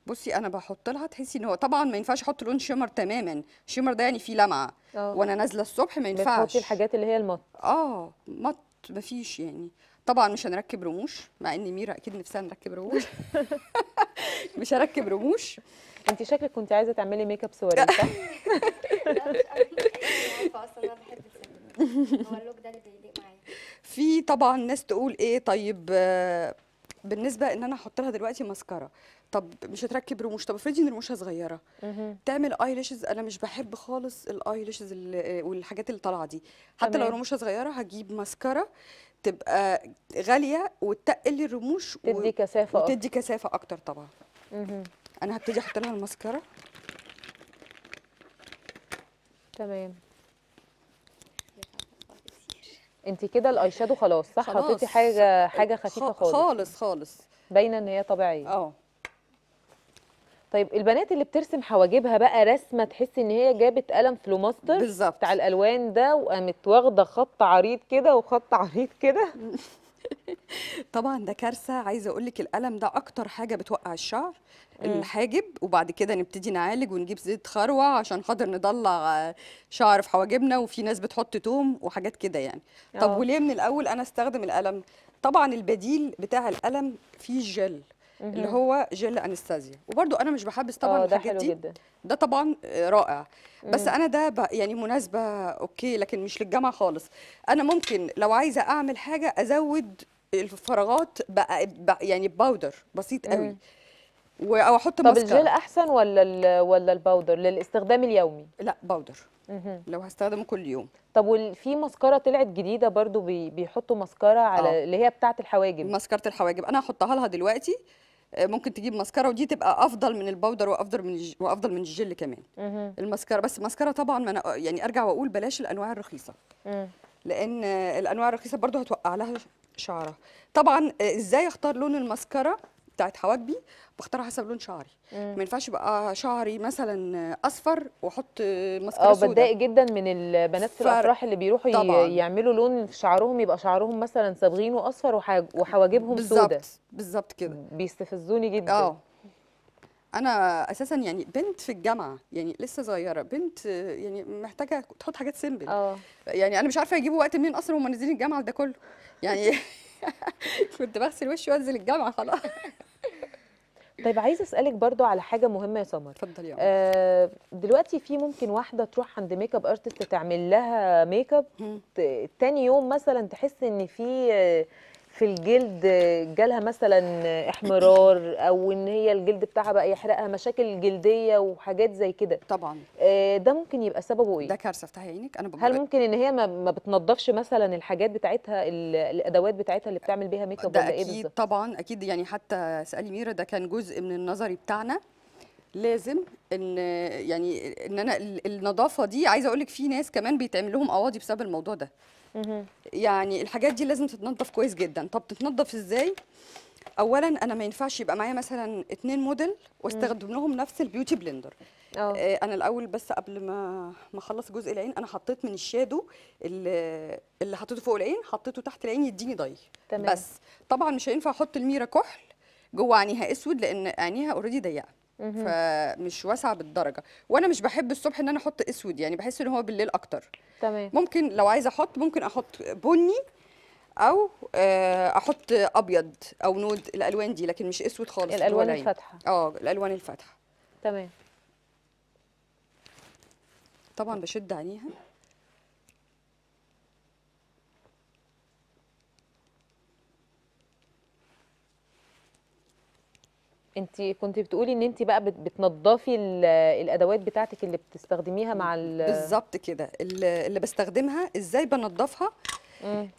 [SPEAKER 2] بصي انا بحط لها تحسي ان هو طبعا ما ينفعش احط لون شيمر تماما شيمر ده يعني فيه لمعه أوه. وانا نازله الصبح ما ينفعش بتحطي
[SPEAKER 1] الحاجات اللي هي المط
[SPEAKER 2] اه مط ما فيش يعني طبعا مش هنركب رموش مع ان
[SPEAKER 1] ميرا اكيد نفسها نركب رموش مش هركب رموش انت شكلك كنت عايزه تعملي ميك اب صوري صح؟ انا
[SPEAKER 3] بحب هو
[SPEAKER 2] اللوك ده اللي معايا في طبعا ناس تقول ايه طيب آه، بالنسبه ان انا احط لها دلوقتي ماسكارا طب مش هتركب رموش طب افرضي ان رموشها صغيره تعمل اي ليشز انا مش بحب خالص الاي ليشز والحاجات اللي طالعه دي حتى تمام. لو رموشها صغيره هجيب ماسكارا تبقى غاليه وتقل لي الرموش تدي و... كثافه وتدي كثافه اكتر طبعا مه. انا هبتدي احط لها الماسكارا
[SPEAKER 1] تمام انت كده الاي شادو خلاص صح حطيتي حاجه حاجه خفيفه خالص خالص خالص باينه ان هي طبيعيه اه طيب البنات اللي بترسم حواجبها بقى رسمه تحس ان هي جابت قلم فلوماستر بالظبط بتاع الالوان ده وقامت واخده خط عريض كده وخط عريض كده طبعا ده كارثه
[SPEAKER 2] عايزه اقول لك القلم ده اكتر حاجه بتوقع الشعر الحاجب وبعد كده نبتدي نعالج ونجيب زيت خروع عشان خاطر نضلع آه، شعر في حواجبنا وفي ناس بتحط توم وحاجات كده يعني أوه. طب آه. وليه من الاول انا استخدم القلم طبعا البديل بتاع القلم فيه جل اللي هو جل انستازيا وبرده انا مش بحبس آه، طبعا الحاجات دي جدا. ده طبعا رائع بس انا ده يعني مناسبه اوكي لكن مش للجامعه خالص انا ممكن لو عايزه اعمل حاجه ازود الفراغات بقى يعني باودر بسيط قوي او احط طب ماسكارا. الجل
[SPEAKER 1] احسن ولا ولا الباودر للاستخدام اليومي لا باودر لو هستخدمه كل يوم طب وفي مسكره طلعت جديده برضو بيحطوا مسكره على آه. اللي هي بتاعه الحواجب مسكره الحواجب انا
[SPEAKER 2] هحطها لها دلوقتي ممكن تجيب ماسكاره ودي تبقى افضل من البودر وافضل من وافضل من الجل كمان الماسكاره بس ماسكاره طبعا ما أنا يعني ارجع واقول بلاش الانواع الرخيصه لان الانواع الرخيصه برضو هتوقع لها شعرها طبعا آه، ازاي اختار لون الماسكاره بتاعت حواجبي بختار حسب لون شعري ما ينفعش يبقى شعري مثلا اصفر واحط ماسكارا سودا اه بتضايق
[SPEAKER 1] جدا من البنات في الافراح اللي بيروحوا طبعًا. يعملوا لون في شعرهم يبقى شعرهم مثلا صابغين واصفر وحواجبهم سودا بالظبط بالظبط كده بيستفزوني جدا اه
[SPEAKER 2] انا اساسا يعني بنت في الجامعه يعني لسه صغيره بنت يعني محتاجه تحط حاجات سيمبل اه يعني انا مش عارفه يجيبوا وقت منين اصلا وهم نازلين الجامعه ده كله يعني كنت بغسل وشي وانزل الجامعه خلاص
[SPEAKER 1] طيب عايزه اسالك برضو على حاجه مهمه يا سمر اتفضلي آه دلوقتي في ممكن واحده تروح عند ميك اب ارتست تعمل لها ميك اب تاني يوم مثلا تحس ان في في الجلد جالها مثلا احمرار او ان هي الجلد بتاعها بقى يحرقها مشاكل جلديه وحاجات زي كده طبعا آه، ده ممكن يبقى سببه ايه ده كارثه افتحي عينك انا بقول هل ممكن ان هي ما بتنضفش مثلا الحاجات بتاعتها الادوات بتاعتها اللي بتعمل بيها ميك اب ولا ايه اكيد طبعا
[SPEAKER 2] اكيد يعني حتى اسالي ميرا ده كان جزء من النظري بتاعنا لازم ان يعني ان انا النظافه دي عايزه اقول لك في ناس كمان بيتعمل لهم قواضي بسبب الموضوع ده يعني الحاجات دي لازم تتنضف كويس جدا طب تتنضف ازاي اولا انا ما ينفعش يبقى معايا مثلا اتنين موديل واستخدم لهم نفس البيوتي بلندر آه انا الاول بس قبل ما ما اخلص جزء العين انا حطيت من الشادو اللي, اللي حطيته فوق العين حطيته تحت العين يديني ضي تمام. بس طبعا مش هينفع احط الميره كحل جوه عينيها اسود لان عينيها اوريدي ضيقه فمش واسعه بالدرجه وانا مش بحب الصبح ان انا احط اسود يعني بحس ان هو بالليل اكتر تمام ممكن لو عايزه احط ممكن احط بني او آه، احط ابيض او نود الالوان دي لكن مش اسود خالص الالوان الفاتحه اه الالوان الفاتحه تمام طبعا بشد عينيها
[SPEAKER 1] انت كنت بتقولي ان انت بقى بتنضفي الادوات بتاعتك اللي بتستخدميها مع بالظبط كده اللي بستخدمها ازاي
[SPEAKER 2] بنضفها آه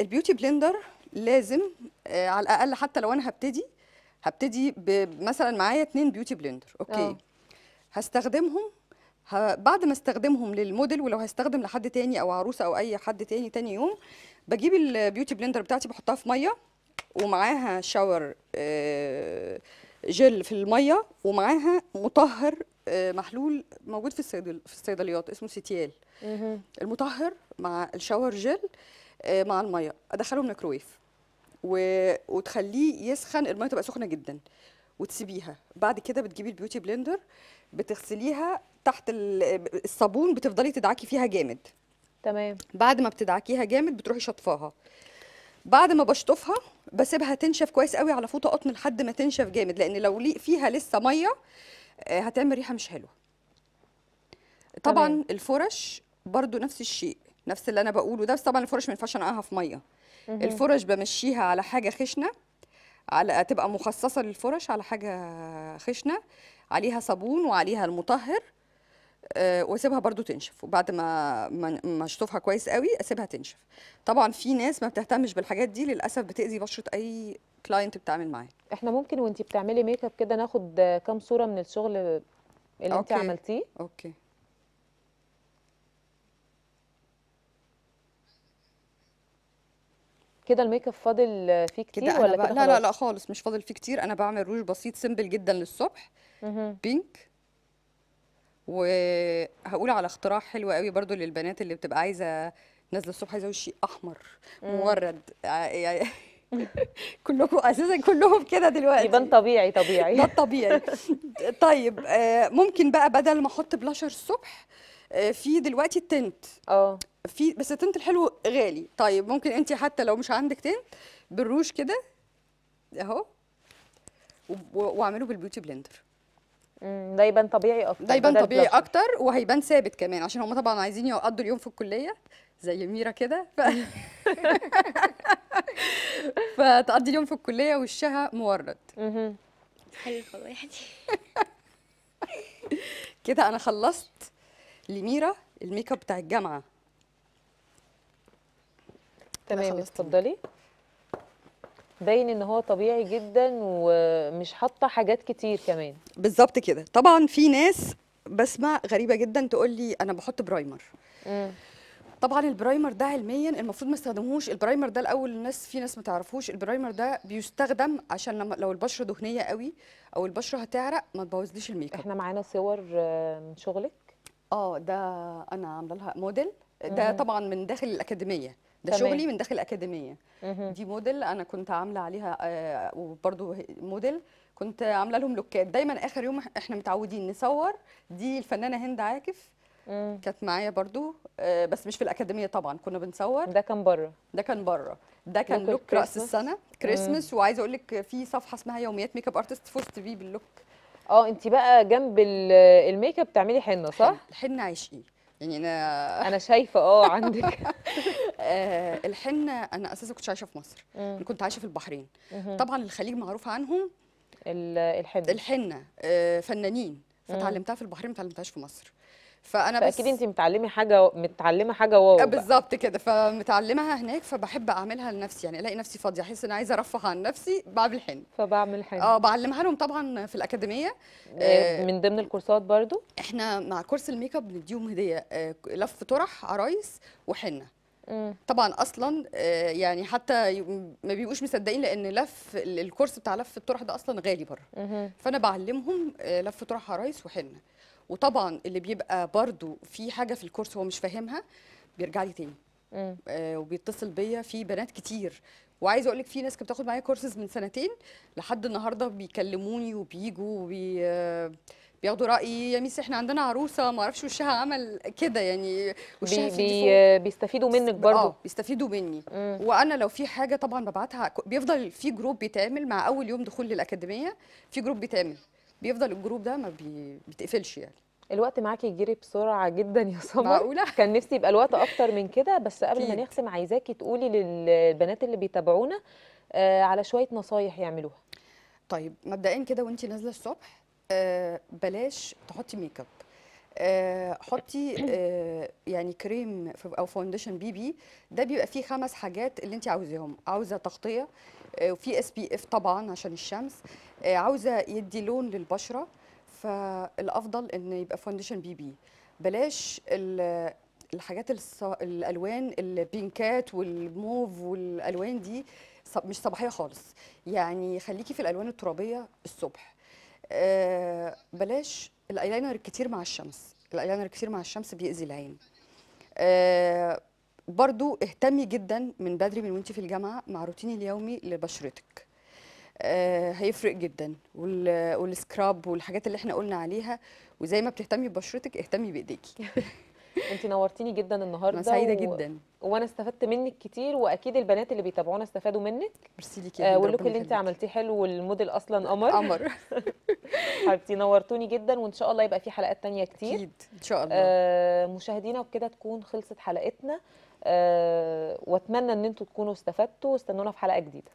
[SPEAKER 2] البيوتي بلندر لازم آه على الاقل حتى لو انا هبتدي هبتدي مثلا معايا اتنين بيوتي بلندر اوكي أوه. هستخدمهم بعد ما استخدمهم للموديل ولو هستخدم لحد تاني او عروسه او اي حد تاني تاني يوم بجيب البيوتي بلندر بتاعتي بحطها في ميه ومعاها شاور آه جل في الميه ومعاها مطهر آه، محلول موجود في الصيدل في الصيدليات اسمه سيتيال المطهر مع الشاور جل آه، مع الميه ادخله الميكروويف و... وتخليه يسخن الميه تبقى سخنه جدا وتسيبيها بعد كده بتجيبي البيوتي بلندر بتغسليها تحت الصابون بتفضلي تدعكي فيها جامد تمام بعد ما بتدعكيها جامد بتروحي شطفاها بعد ما بشطفها بسيبها تنشف كويس قوي على فوطه قطن لحد ما تنشف جامد لان لو ليق فيها لسه ميه آه، هتعمل ريحه مش حلوه طبعا الفرش برضو نفس الشيء نفس اللي انا بقوله ده بس طبعا الفرش ما ينفعش انقعها في ميه الفرش بمشيها على حاجه خشنه على تبقى مخصصه للفرش على حاجه خشنه عليها صابون وعليها المطهر آه، واسيبها برضو تنشف وبعد ما ما اشطفها كويس قوي اسيبها تنشف طبعا في ناس ما بتهتمش بالحاجات دي للاسف بتاذي بشره اي كلاينت بتعمل معاه
[SPEAKER 1] احنا ممكن وانت بتعملي ميك اب كده ناخد كام صوره من الشغل اللي انت عملتيه اوكي كده الميك اب فاضل فيه كتير كده ولا كده لا لا لا
[SPEAKER 2] خالص مش فاضل فيه كتير انا بعمل روج بسيط سيمبل جدا للصبح بينك وهقول على اختراع حلو قوي برضو للبنات اللي بتبقى عايزه نازله الصبح عايزه وشي احمر مورد آه، يعني كلكم اساسا كلهم كده دلوقتي يبان طبيعي طبيعي ده الطبيعي طيب آه، ممكن بقى بدل ما احط بلاشر الصبح آه، في دلوقتي التنت اه في بس التنت الحلو غالي طيب ممكن انت حتى لو مش عندك تنت بالروج كده اهو واعمله بالبيوتي بلندر ده يبان طبيعي اكتر ده يبان طبيعي اكتر وهيبان ثابت كمان عشان هم طبعا عايزين يقضوا اليوم في الكليه زي ميرا كده ف... فتقضي اليوم في الكليه وشها مورد حلو يعني. كده انا خلصت لميرا الميك اب بتاع الجامعه
[SPEAKER 1] تمام اتفضلي باين ان هو طبيعي جدا ومش حاطه حاجات كتير كمان
[SPEAKER 2] بالظبط كده
[SPEAKER 1] طبعا في ناس
[SPEAKER 2] بسمع غريبه جدا تقول لي انا بحط برايمر
[SPEAKER 1] مم. طبعا البرايمر ده
[SPEAKER 2] علميا المفروض ما استخدموش البرايمر ده الاول الناس في ناس ما تعرفوش البرايمر ده بيستخدم عشان لما لو البشره دهنيه قوي او البشره هتعرق ما تبوظليش الميك اب احنا معانا صور آه، من شغلك اه ده انا عامله لها موديل ده طبعا من داخل الاكاديميه ده شغلي من داخل اكاديميه دي موديل انا كنت عامله عليها آه، وبرضو وبرده موديل كنت عامله لهم لوكات دايما اخر يوم احنا متعودين نصور دي الفنانه هند عاكف كانت معايا برضو آه، بس مش في الاكاديميه طبعا كنا بنصور ده كان بره ده كان بره ده كان لوك راس السنه كريسمس وعايزه اقول لك في صفحه اسمها يوميات ميك اب ارتست فزت بيه باللوك
[SPEAKER 1] اه انت بقى جنب الميك اب بتعملي حنه صح؟ حنه ايه يعني انا انا شايفه اه عندك
[SPEAKER 2] آه، الحنه انا اساسا كنت عايشه في مصر انا كنت عايشه في البحرين طبعا الخليج معروف عنهم الحنه الحنه آه، فنانين فتعلمتها في البحرين
[SPEAKER 1] ما في مصر فانا بس اكيد انت متعلمه حاجه متعلمه حاجه واو آه، بالظبط كده
[SPEAKER 2] فمتعلمها هناك فبحب اعملها لنفسي يعني الاقي نفسي فاضيه احس ان عايزه ارفه عن نفسي بعمل حنه
[SPEAKER 1] فبعمل حنه اه بعلمها
[SPEAKER 2] لهم طبعا في الاكاديميه آه، آه، من ضمن الكورسات برضو احنا مع كورس الميك اب بنديهم هديه لف طرح عرايس وحنه طبعا اصلا يعني حتى ما بيبقوش مصدقين لان لف الكورس بتاع لف الطرح ده اصلا غالي بره فانا بعلمهم لف طرح عرايس وحنه وطبعا اللي بيبقى برضو في حاجه في الكورس هو مش فاهمها بيرجع لي تاني آه وبيتصل بيا في بنات كتير وعايزه اقول لك في ناس كانت بتاخد معايا كورسز من سنتين لحد النهارده بيكلموني وبيجوا وبي آه بياخدوا رايي يا ميس احنا عندنا عروسه ما اعرفش وشها عمل كده يعني وشها بي بي آه،
[SPEAKER 1] بيستفيدوا منك برضو اه
[SPEAKER 2] بيستفيدوا مني مم. وانا لو في حاجه طبعا ببعتها بيفضل في جروب بيتعمل مع اول يوم دخول للاكاديميه في جروب بيتعمل بيفضل الجروب ده ما بي... بتقفلش يعني
[SPEAKER 1] الوقت معاكي يجري بسرعه جدا يا سمر معقوله كان نفسي يبقى الوقت اكتر من كده بس قبل ما نختم عايزاكي تقولي للبنات اللي بيتابعونا آه، على شويه نصايح يعملوها طيب مبدئيا كده وانت نازله الصبح آه، بلاش تحطي ميك اب
[SPEAKER 2] آه، حطي يعني كريم او فاونديشن بي بي ده بيبقى فيه خمس حاجات اللي انت عاوزاهم عاوزه تغطيه آه، وفي اس بي اف طبعا عشان الشمس آه، عاوزه يدي لون للبشره فالافضل ان يبقى فونديشن بي بي بلاش الحاجات الالوان البينكات والموف والالوان دي مش صباحيه خالص يعني خليكي في الالوان الترابيه الصبح آه، بلاش الايلاينر الكتير مع الشمس الايلاينر الكتير مع الشمس بيأذي العين برضو اهتمي جدا من بدري من وانت في الجامعه مع روتيني اليومي لبشرتك آه هيفرق جدا والسكراب والحاجات اللي احنا قلنا عليها وزي ما بتهتمي ببشرتك اهتمي بايديكي
[SPEAKER 1] انت نورتيني جدا النهارده انا سعيده و... جدا وانا استفدت منك كتير واكيد البنات اللي بيتابعونا استفادوا منك ميرسي ليكي آه لكم اللي انت عملتيه حلو والموديل اصلا قمر قمر حبيبتي نورتوني جدا وان شاء الله يبقى في حلقات تانية كتير اكيد ان شاء الله آه مشاهدينا وبكده تكون خلصت حلقتنا آه، واتمنى ان انتوا تكونوا استفدتوا واستنونا في حلقه جديده